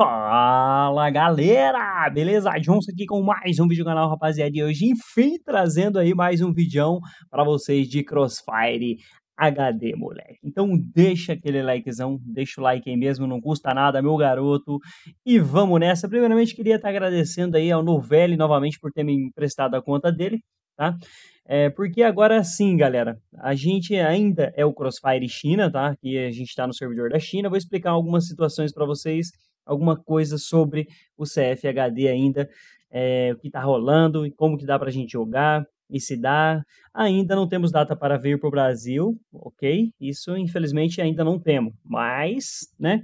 Fala galera, beleza? Johnson aqui com mais um vídeo do canal, rapaziada. E hoje, enfim, trazendo aí mais um vídeo para vocês de Crossfire HD, moleque. Então deixa aquele likezão, deixa o like aí mesmo, não custa nada, meu garoto. E vamos nessa. Primeiramente, queria estar tá agradecendo aí ao Novelli novamente por ter me emprestado a conta dele, tá? É, porque agora sim, galera, a gente ainda é o Crossfire China, tá? Que a gente está no servidor da China. Vou explicar algumas situações para vocês alguma coisa sobre o CFHD ainda, é, o que está rolando e como que dá para a gente jogar e se dá. Ainda não temos data para vir para o Brasil, ok? Isso, infelizmente, ainda não temos, mas, né?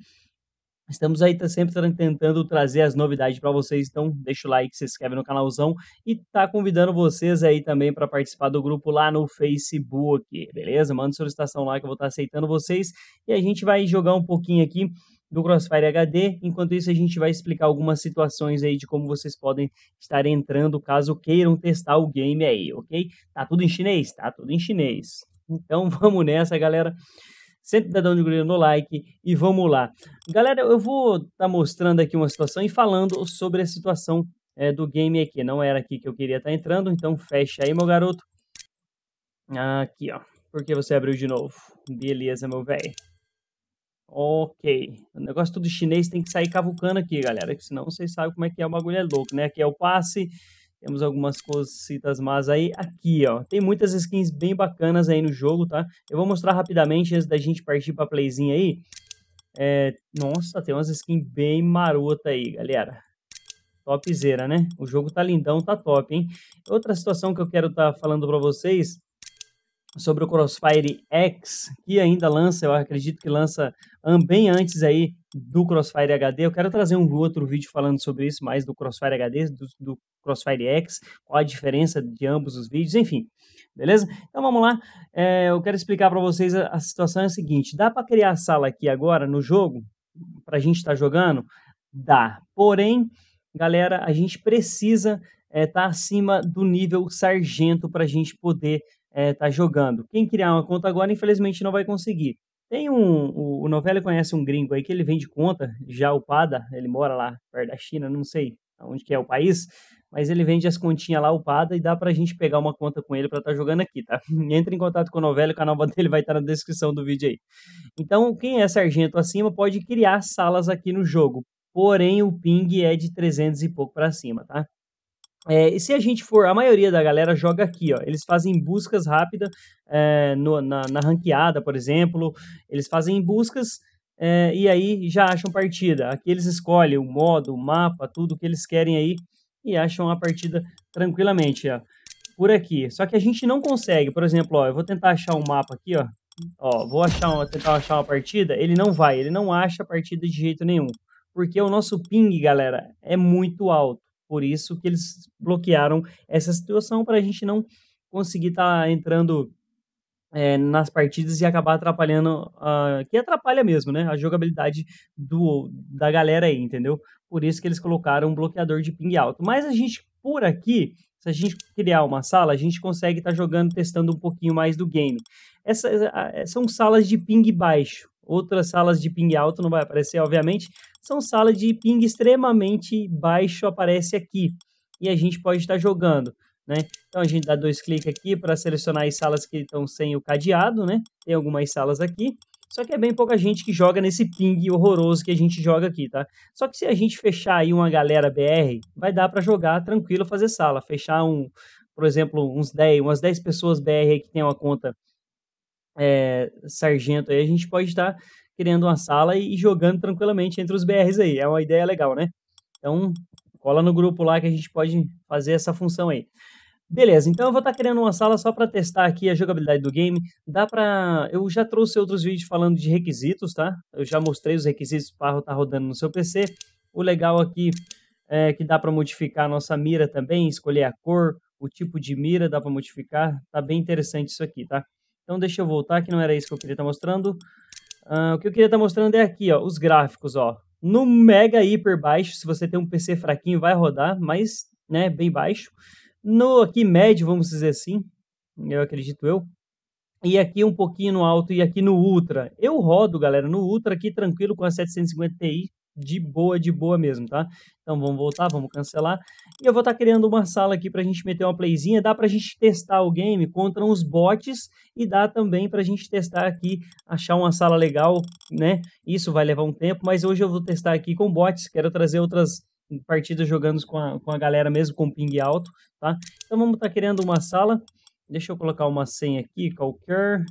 Estamos aí tá sempre tentando trazer as novidades para vocês, então deixa o like, se inscreve no canalzão e tá convidando vocês aí também para participar do grupo lá no Facebook, beleza? Manda solicitação lá que eu vou estar tá aceitando vocês e a gente vai jogar um pouquinho aqui do Crossfire HD. Enquanto isso, a gente vai explicar algumas situações aí de como vocês podem estar entrando caso queiram testar o game aí, ok? Tá tudo em chinês? Tá tudo em chinês. Então vamos nessa, galera. Sempre dá de grilo no like e vamos lá. Galera, eu vou estar tá mostrando aqui uma situação e falando sobre a situação é, do game aqui. Não era aqui que eu queria estar tá entrando, então fecha aí, meu garoto. Aqui, ó. Porque você abriu de novo. Beleza, meu velho. Ok. O negócio tudo chinês tem que sair cavucando aqui, galera. Que Senão vocês sabem como é que é o bagulho é louco, né? Aqui é o passe. Temos algumas cositas más aí. Aqui, ó. Tem muitas skins bem bacanas aí no jogo, tá? Eu vou mostrar rapidamente antes da gente partir pra playzinha aí. É... Nossa, tem umas skins bem marotas aí, galera. Topzera, né? O jogo tá lindão, tá top, hein? Outra situação que eu quero estar tá falando pra vocês sobre o Crossfire X, que ainda lança, eu acredito que lança bem antes aí do Crossfire HD. Eu quero trazer um outro vídeo falando sobre isso, mais do Crossfire HD, do, do Crossfire X, qual a diferença de ambos os vídeos, enfim. Beleza? Então vamos lá. É, eu quero explicar para vocês a, a, situação é a seguinte: dá para criar a sala aqui agora no jogo para a gente estar tá jogando? Dá. Porém, galera, a gente precisa estar é, tá acima do nível sargento para a gente poder é, tá jogando. Quem criar uma conta agora, infelizmente, não vai conseguir. Tem um. O, o Novelli conhece um gringo aí que ele vende conta, já upada, ele mora lá perto da China, não sei onde que é o país, mas ele vende as continhas lá upada e dá pra gente pegar uma conta com ele para estar tá jogando aqui, tá? Entre em contato com o Novelli, o canal dele vai estar tá na descrição do vídeo aí. Então, quem é sargento acima pode criar salas aqui no jogo, porém o ping é de 300 e pouco para cima, tá? É, e se a gente for, a maioria da galera joga aqui, ó. Eles fazem buscas rápidas é, no, na, na, ranqueada, por exemplo. Eles fazem buscas é, e aí já acham partida. Aqui eles escolhem o modo, o mapa, tudo que eles querem aí e acham a partida tranquilamente, ó. Por aqui. Só que a gente não consegue, por exemplo, ó, eu vou tentar achar um mapa aqui, ó. Ó, vou achar uma, tentar achar uma partida, ele não vai, ele não acha a partida de jeito nenhum. Porque o nosso ping, galera, é muito alto. Por isso que eles bloquearam essa situação para a gente não conseguir estar tá entrando é, nas partidas e acabar atrapalhando, uh, que atrapalha mesmo, né? A jogabilidade do, da galera aí, entendeu? Por isso que eles colocaram um bloqueador de ping alto. Mas a gente, por aqui, se a gente criar uma sala, a gente consegue estar tá jogando, testando um pouquinho mais do game. Essas ah, são salas de ping baixo. Outras salas de ping alto não vai aparecer, obviamente, são salas de ping extremamente baixo, aparece aqui, e a gente pode estar jogando. Né? Então a gente dá dois cliques aqui para selecionar as salas que estão sem o cadeado, né? Tem algumas salas aqui. Só que é bem pouca gente que joga nesse ping horroroso que a gente joga aqui, tá? Só que se a gente fechar aí uma galera BR, vai dar para jogar tranquilo, fazer sala. Fechar um, por exemplo, uns 10, umas 10 pessoas BR que tem uma conta é, sargento aí, a gente pode estar criando uma sala e jogando tranquilamente entre os BRs aí. É uma ideia legal, né? Então, cola no grupo lá que a gente pode fazer essa função aí. Beleza, então eu vou estar tá criando uma sala só para testar aqui a jogabilidade do game. Dá para, eu já trouxe outros vídeos falando de requisitos, tá? Eu já mostrei os requisitos para estar tá rodando no seu PC. O legal aqui é que dá para modificar a nossa mira também, escolher a cor, o tipo de mira, dá para modificar. Tá bem interessante isso aqui, tá? Então deixa eu voltar que não era isso que eu queria estar tá mostrando. Uh, o que eu queria estar tá mostrando é aqui, ó, os gráficos, ó. No mega hiper baixo, se você tem um PC fraquinho, vai rodar, mas, né, bem baixo. No aqui médio, vamos dizer assim, eu acredito eu. E aqui um pouquinho no alto e aqui no ultra. Eu rodo, galera, no ultra aqui tranquilo com a 750 Ti de boa, de boa mesmo, tá? Então vamos voltar, vamos cancelar. E eu vou estar tá criando uma sala aqui para a gente meter uma playzinha. Dá para a gente testar o game contra uns bots e dá também para a gente testar aqui, achar uma sala legal, né? Isso vai levar um tempo, mas hoje eu vou testar aqui com bots. Quero trazer outras partidas jogando com a, com a galera mesmo, com ping alto, tá? Então vamos estar tá criando uma sala. Deixa eu colocar uma senha aqui, qualquer...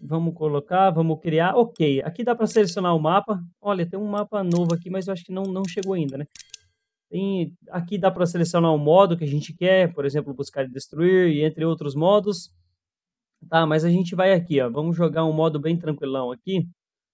Vamos colocar, vamos criar. Ok, aqui dá para selecionar o mapa. Olha, tem um mapa novo aqui, mas eu acho que não, não chegou ainda, né? Tem, aqui dá para selecionar o modo que a gente quer, por exemplo, buscar e destruir, e entre outros modos. Tá, mas a gente vai aqui, ó. Vamos jogar um modo bem tranquilão aqui,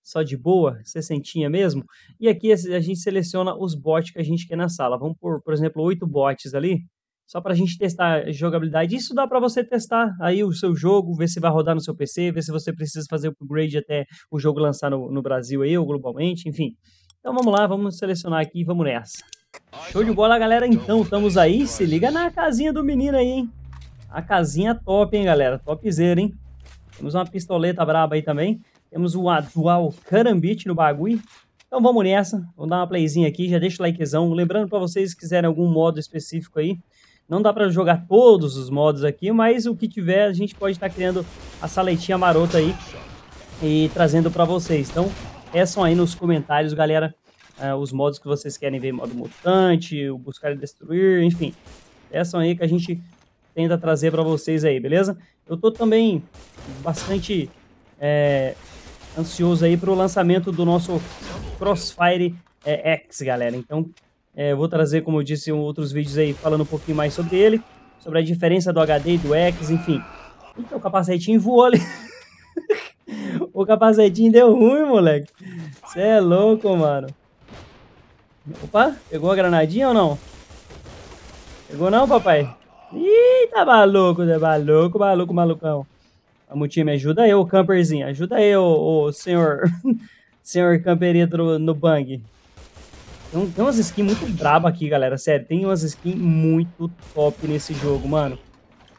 só de boa, sessentinha mesmo. E aqui a gente seleciona os bots que a gente quer na sala. Vamos por, por exemplo, oito bots ali só para a gente testar jogabilidade. Isso dá para você testar aí o seu jogo, ver se vai rodar no seu PC, ver se você precisa fazer o upgrade até o jogo lançar no, no Brasil aí ou globalmente, enfim. Então vamos lá, vamos selecionar aqui e vamos nessa. Show de bola, galera. Então, estamos aí. Se liga na casinha do menino aí, hein? A casinha top, hein, galera? Topzera, hein? Temos uma pistoleta braba aí também. Temos o Dual Carambit no bagulho. Então vamos nessa, vamos dar uma playzinha aqui, já deixa o likezão. Lembrando para vocês, se quiserem algum modo específico aí, não dá para jogar todos os modos aqui, mas o que tiver a gente pode estar tá criando a saletinha marota aí e trazendo para vocês. Então, peçam aí nos comentários, galera, uh, os modos que vocês querem ver, modo mutante, o buscar e destruir, enfim. Peçam aí que a gente tenta trazer para vocês aí, beleza? Eu tô também bastante é, ansioso aí pro lançamento do nosso Crossfire é, X, galera. Então é, vou trazer, como eu disse, outros vídeos aí falando um pouquinho mais sobre ele, sobre a diferença do HD e do X, enfim. Então, o capacetinho voou ali. o capacetinho deu ruim, moleque. Você é louco, mano. Opa, pegou a granadinha ou não? Pegou não, papai? Eita, tá maluco, é maluco, maluco, malucão. Vamos, time, ajuda eu, camperzinho. Ajuda eu, o senhor, senhor camperito no bang. Tem, tem umas skins muito braba aqui, galera. Sério, tem umas skins muito top nesse jogo, mano.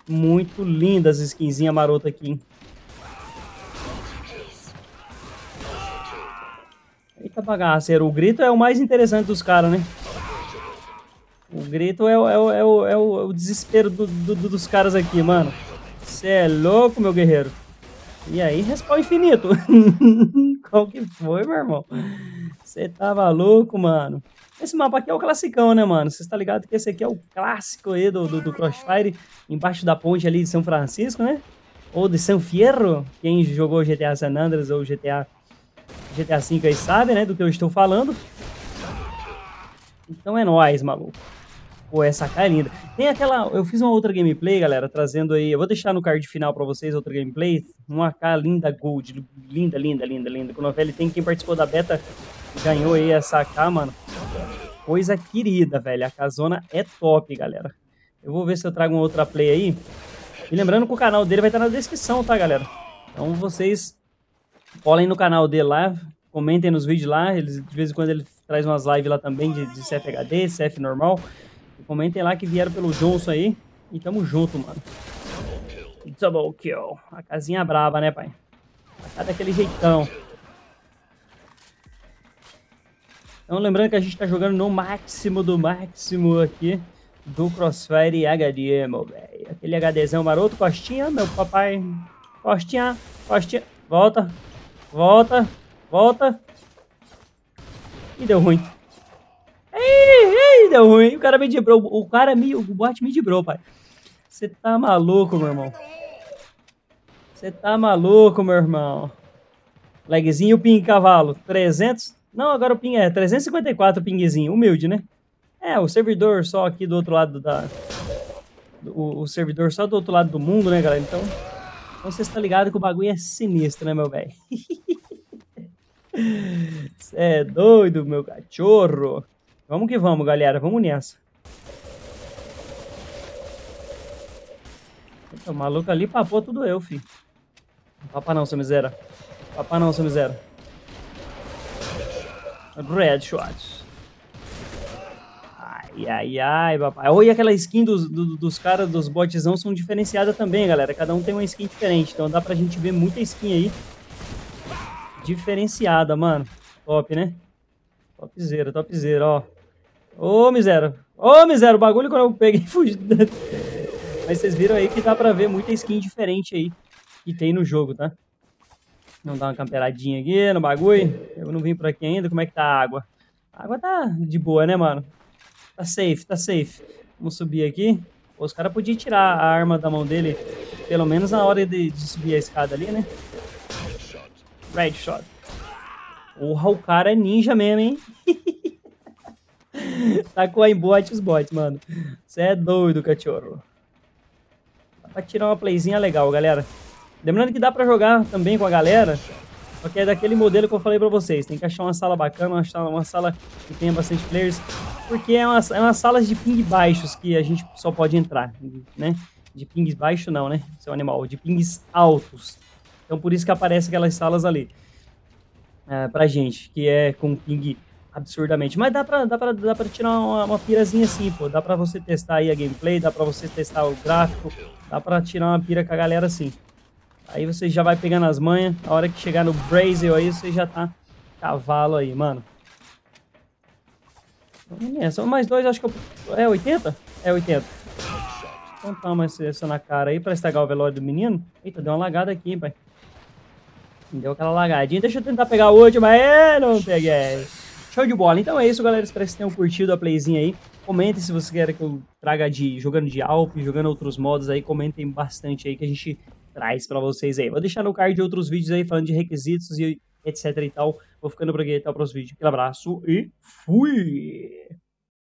Muito lindas as skinzinhas marotas aqui. Eita bagaceiro. O grito é o mais interessante dos caras, né? O grito é, o, é, é, é, o, é o desespero do, do, dos caras aqui, mano. Você é louco, meu guerreiro. E aí, respawn infinito. Qual que foi, meu irmão? Você tá maluco, mano. Esse mapa aqui é o classicão, né, mano? Você tá ligado que esse aqui é o clássico aí do, do, do, Crossfire, embaixo da ponte ali de São Francisco, né? Ou de San Fierro, quem jogou GTA San Andreas ou GTA, GTA V aí sabe, né, do que eu estou falando. Então é nóis, maluco. Pô, essa cara é linda. Tem aquela... Eu fiz uma outra gameplay, galera, trazendo aí... Eu vou deixar no card final pra vocês outra gameplay. Uma AK linda, gold. Linda, linda, linda, linda. Com novela tem quem participou da beta ganhou aí essa AK, mano. Coisa querida, velho. A casona é top, galera. Eu vou ver se eu trago uma outra play aí. E lembrando que o canal dele vai estar na descrição, tá, galera? Então vocês colhem no canal dele lá, comentem nos vídeos lá. Ele, de vez em quando ele traz umas lives lá também de, de CFHD, CF normal. E comentem lá que vieram pelo Johnson aí. E tamo junto, mano. Double kill. A casinha brava né, pai? Tá daquele jeitão. Então, lembrando que a gente está jogando no máximo do máximo aqui do Crossfire HD, meu velho. Aquele HDzão maroto, Costinha, meu papai. Costinha, Costinha. Volta, volta, volta. E deu ruim. Ei, ei, deu ruim. O cara me debrou. O cara me. O bot me debrou, pai. Você tá maluco, meu irmão. Você tá maluco, meu irmão. Legzinho pin cavalo. 300. Não, agora o ping é 354 pingzinho, humilde, né? É, o servidor só aqui do outro lado da... O, o servidor só do outro lado do mundo, né, galera? Então, então você está ligado que o bagulho é sinistro, né, meu velho? Você é doido, meu cachorro. Vamos que vamos, galera. Vamos nessa. Então, o maluco ali papou tudo eu, fi. Papa não, seu miséria. Papa não, seu miséria. Red Shots. Ai, ai, ai, papai. Olha aquela skin dos, do, dos caras, dos botzão, são diferenciadas também, galera. Cada um tem uma skin diferente, então dá pra gente ver muita skin aí. Diferenciada, mano. Top, né? Topzera, topzera, ó. Ô, miséria. Ô, miséria, o bagulho quando eu peguei fugi. Mas vocês viram aí que dá pra ver muita skin diferente aí que tem no jogo, tá? Não dá uma camperadinha aqui no bagulho. Eu não vim por aqui ainda. Como é que tá a água? A água tá de boa, né, mano? Tá safe, tá safe. Vamos subir aqui. Os caras podiam tirar a arma da mão dele, pelo menos na hora de, de subir a escada ali, né? Red shot. Porra, o cara é ninja mesmo, hein? Tacou tá a embote os bots, mano. Você é doido, cachorro. Dá pra tirar uma playzinha legal, galera. Lembrando que dá pra jogar também com a galera, só que é daquele modelo que eu falei pra vocês. Tem que achar uma sala bacana, uma sala, uma sala que tenha bastante players, porque é umas, é umas salas de ping baixos que a gente só pode entrar, né? De pings baixo não, né? Seu animal, de pings altos. Então por isso que aparece aquelas salas ali é, pra gente, que é com ping absurdamente. Mas dá pra, dá pra, dá pra tirar uma, uma pirazinha assim, pô. Dá pra você testar aí a gameplay, dá pra você testar o gráfico, dá pra tirar uma pira com a galera assim. Aí você já vai pegando as manhas. A hora que chegar no Brazil aí, você já tá cavalo aí, mano. É, são mais dois, acho que eu... É 80? É 80. Então toma essa na cara aí pra estragar o velório do menino. Eita, deu uma lagada aqui, pai. Deu aquela lagadinha. Deixa eu tentar pegar o outro, É, não peguei. Show de bola. Então é isso, galera. Espero que vocês tenham curtido a playzinha aí. Comentem se vocês querem que eu traga de jogando de Alp, jogando outros modos aí. Comentem bastante aí que a gente traz para vocês aí. Vou deixar no card outros vídeos aí falando de requisitos e etc e tal. Vou ficando por aqui, até o próximo vídeo. Aquele abraço e fui!